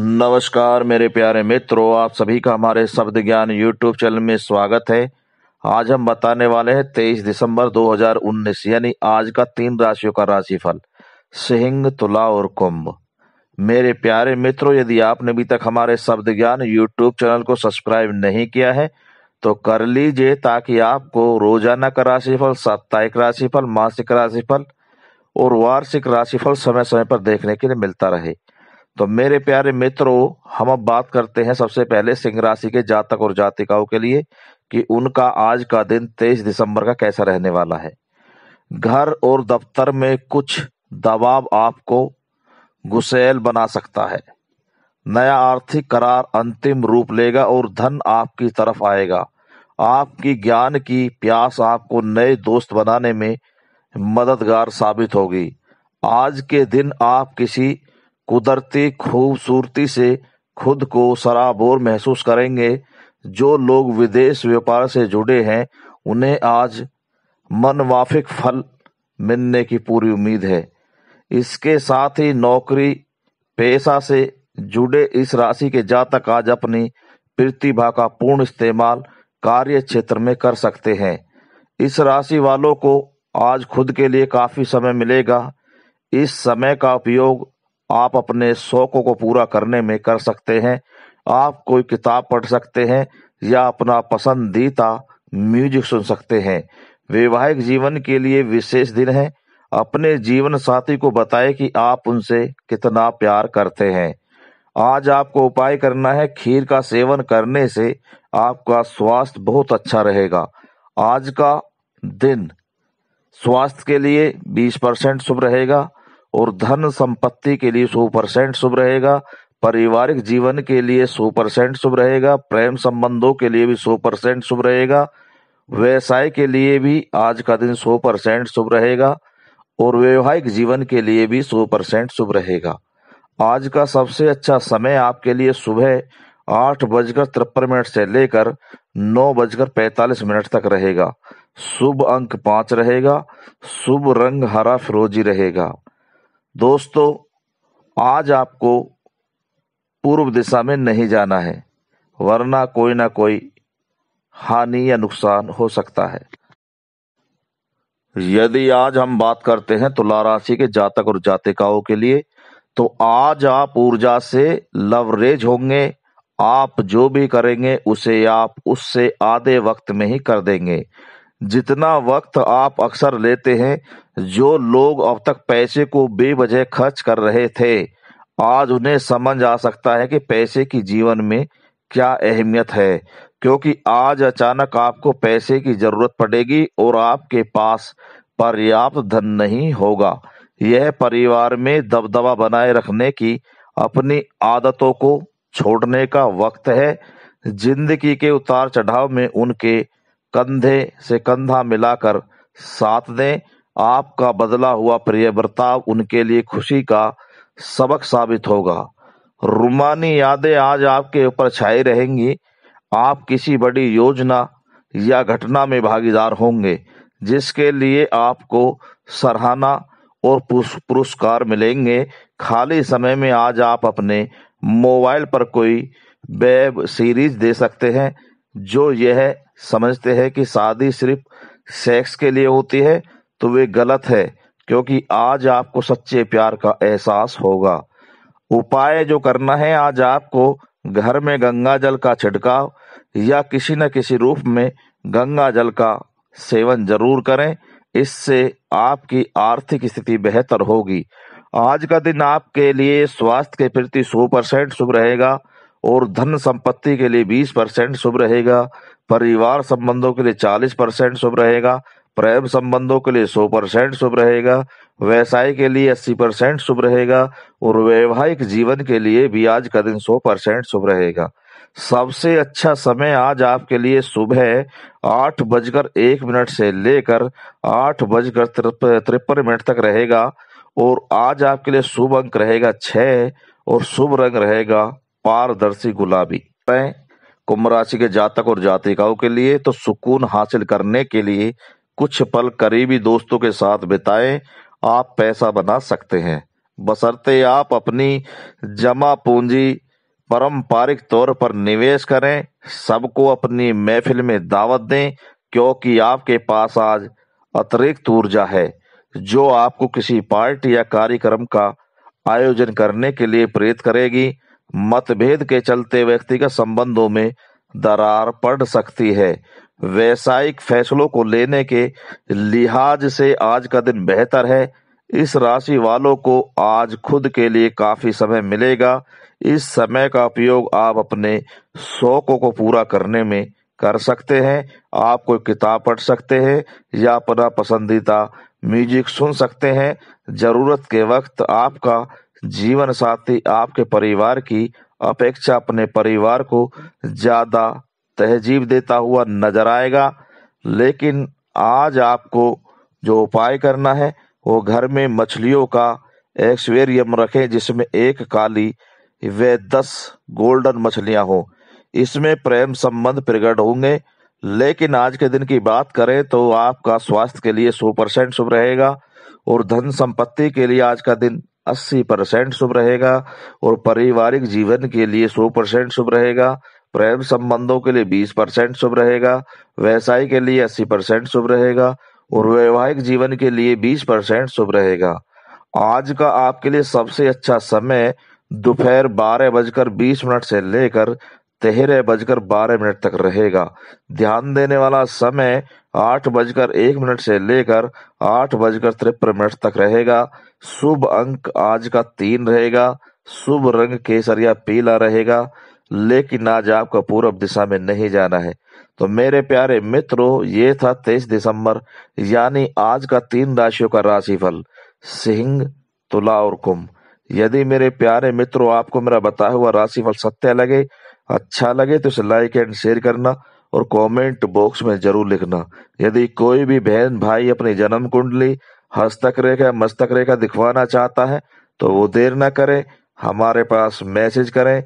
नमस्कार मेरे प्यारे मित्रों आप सभी का हमारे शब्द ज्ञान यूट्यूब चैनल में स्वागत है आज हम बताने वाले हैं 23 दिसंबर 2019 यानी आज का तीन राशियों का राशिफल सिंह तुला और कुंभ मेरे प्यारे मित्रों यदि आपने अभी तक हमारे शब्द ज्ञान यूट्यूब चैनल को सब्सक्राइब नहीं किया है तो कर लीजिए ताकि आपको रोजाना का राशिफल साप्ताहिक राशिफल मासिक राशिफल और वार्षिक राशिफल समय समय पर देखने के लिए मिलता रहे तो मेरे प्यारे मित्रों हम अब बात करते हैं सबसे पहले सिंह राशि के जातक और जातिकाओं के लिए कि उनका आज का दिन तेईस दिसंबर का कैसा रहने वाला है घर और दफ्तर में कुछ दबाव आपको गुसेल बना सकता है नया आर्थिक करार अंतिम रूप लेगा और धन आपकी तरफ आएगा आपकी ज्ञान की प्यास आपको नए दोस्त बनाने में मददगार साबित होगी आज के दिन आप किसी कुदरती खूबसूरती से खुद को सराबोर महसूस करेंगे जो लोग विदेश व्यापार से जुड़े हैं उन्हें आज मनवाफिक फल मिलने की पूरी उम्मीद है इसके साथ ही नौकरी पेशा से जुड़े इस राशि के जातक आज अपनी प्रतिभा का पूर्ण इस्तेमाल कार्य क्षेत्र में कर सकते हैं इस राशि वालों को आज खुद के लिए काफी समय मिलेगा इस समय का उपयोग आप अपने शौकों को पूरा करने में कर सकते हैं आप कोई किताब पढ़ सकते हैं या अपना पसंदीदा म्यूजिक सुन सकते हैं वैवाहिक जीवन के लिए विशेष दिन है अपने जीवन साथी को बताएं कि आप उनसे कितना प्यार करते हैं आज आपको उपाय करना है खीर का सेवन करने से आपका स्वास्थ्य बहुत अच्छा रहेगा आज का दिन स्वास्थ्य के लिए 20 परसेंट शुभ रहेगा और धन संपत्ति के लिए सौ परसेंट शुभ रहेगा पारिवारिक जीवन के लिए सौ परसेंट शुभ रहेगा प्रेम संबंधों के लिए भी सौ परसेंट शुभ रहेगा व्यवसाय के लिए भी आज का दिन सौ परसेंट शुभ रहेगा और वैवाहिक जीवन के लिए भी सौ परसेंट शुभ रहेगा आज का सबसे अच्छा समय आपके लिए सुबह आठ बजकर तिरपन मिनट से लेकर नौ बजकर पैतालीस मिनट तक रहेगा शुभ अंक पांच रहेगा शुभ रंग हरा फिरोजी रहेगा दोस्तों आज आपको पूर्व दिशा में नहीं जाना है वरना कोई ना कोई हानि या नुकसान हो सकता है यदि आज हम बात करते हैं तुला राशि के जातक और जातिकाओं के लिए तो आज आप ऊर्जा से लवरेज होंगे आप जो भी करेंगे उसे आप उससे आधे वक्त में ही कर देंगे जितना वक्त आप अक्सर लेते हैं जो लोग अब तक पैसे को बेवजह खर्च कर रहे थे आज उन्हें समझ आ सकता है कि पैसे की जीवन में क्या अहमियत है क्योंकि आज अचानक आपको पैसे की जरूरत पड़ेगी और आपके पास पर्याप्त धन नहीं होगा यह परिवार में दबदबा बनाए रखने की अपनी आदतों को छोड़ने का वक्त है जिंदगी के उतार चढ़ाव में उनके कंधे से कंधा मिलाकर साथ दें आपका बदला हुआ प्रिय बर्ताव उनके लिए खुशी का सबक साबित होगा रुमानी यादें आज आपके ऊपर छाई रहेंगी आप किसी बड़ी योजना या घटना में भागीदार होंगे जिसके लिए आपको सराहना और पुरस्कार मिलेंगे खाली समय में आज आप अपने मोबाइल पर कोई वेब सीरीज दे सकते हैं जो यह समझते हैं कि शादी सिर्फ सेक्स के लिए होती है तो वे गलत है क्योंकि आज आपको सच्चे प्यार का एहसास होगा उपाय जो करना है आज आपको घर में गंगा जल का छिड़काव या किसी न किसी रूप में गंगा जल का सेवन जरूर करें इससे आपकी आर्थिक स्थिति बेहतर होगी आज का दिन आपके लिए स्वास्थ्य के प्रति सौ परसेंट शुभ रहेगा और धन संपत्ति के लिए 20 परसेंट शुभ रहेगा परिवार संबंधों के लिए 40 परसेंट शुभ रहेगा प्रेम संबंधों के लिए 100 परसेंट शुभ रहेगा व्यवसाय के लिए 80 परसेंट शुभ रहेगा और वैवाहिक जीवन के लिए भी आज का दिन 100 परसेंट शुभ रहेगा सबसे अच्छा समय आज आपके लिए सुबह आठ बजकर एक मिनट से लेकर आठ बजकर तिरपन मिनट तक रहेगा और आज आपके लिए शुभ अंक रहेगा छ और शुभ रंग रहेगा पारदर्शी गुलाबी कुंभ राशि के जातक और जातिकाओं के लिए तो सुकून हासिल करने के लिए कुछ पल करीबी दोस्तों के साथ बिताएं आप पैसा बना सकते हैं बसरते आप अपनी जमा पूंजी पारंपरिक तौर पर निवेश करें सबको अपनी महफिल में दावत दें क्योंकि आपके पास आज अतिरिक्त ऊर्जा है जो आपको किसी पार्टी या कार्यक्रम का आयोजन करने के लिए प्रेरित करेगी मतभेद के चलते व्यक्तिगत संबंधों में दरार पड़ सकती है व्यवसायिक फैसलों को लेने के लिहाज से आज का दिन बेहतर है इस राशि वालों को आज खुद के लिए काफी समय मिलेगा इस समय का उपयोग आप अपने शौकों को पूरा करने में कर सकते हैं आप कोई किताब पढ़ सकते हैं या अपना पसंदीदा म्यूजिक सुन सकते हैं जरूरत के वक्त आपका जीवन साथी आपके परिवार की अपेक्षा अपने परिवार को ज्यादा तहजीब देता हुआ नजर आएगा लेकिन आज आपको जो उपाय करना है वो घर में मछलियों का एक्सवेरियम रखें जिसमें एक काली व दस गोल्डन मछलियां हों इसमें प्रेम संबंध प्रगट होंगे लेकिन आज के दिन की बात करें तो आपका स्वास्थ्य के लिए सौ परसेंट शुभ रहेगा और धन संपत्ति के लिए आज का दिन अस्सी परसेंट शुभ रहेगा और पारिवारिक जीवन के लिए सौ परसेंट शुभ रहेगा प्रेम संबंधों के लिए बीस परसेंट शुभ रहेगा व्यवसाय के लिए अस्सी परसेंट शुभ रहेगा और वैवाहिक जीवन के लिए बीस परसेंट शुभ रहेगा आज का आपके लिए सबसे अच्छा समय दोपहर बारह बजकर बीस मिनट से लेकर तेहरे बजकर बारह मिनट तक रहेगा ध्यान देने वाला समय आठ बजकर एक मिनट से लेकर आठ बजकर तिरपन मिनट तक रहेगा शुभ अंक आज का तीन रहेगा शुभ रंग केसरिया पीला रहेगा लेकिन आज आपका पूर्व दिशा में नहीं जाना है तो मेरे प्यारे मित्रों ये था तेईस दिसंबर यानी आज का तीन राशियों का राशिफल सिंह तुला और कुंभ यदि मेरे प्यारे मित्रों आपको मेरा बताया हुआ राशिफल सत्य लगे अच्छा लगे तो इसे लाइक एंड शेयर करना और कमेंट बॉक्स में जरूर लिखना यदि कोई भी बहन भाई अपनी जन्म कुंडली हस्तक रेखा मस्तक रेखा दिखवाना चाहता है तो वो देर न करे हमारे पास मैसेज करें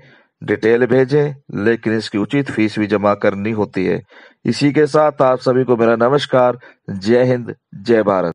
डिटेल भेजें लेकिन इसकी उचित फीस भी जमा करनी होती है इसी के साथ आप सभी को मेरा नमस्कार जय हिंद जय भारत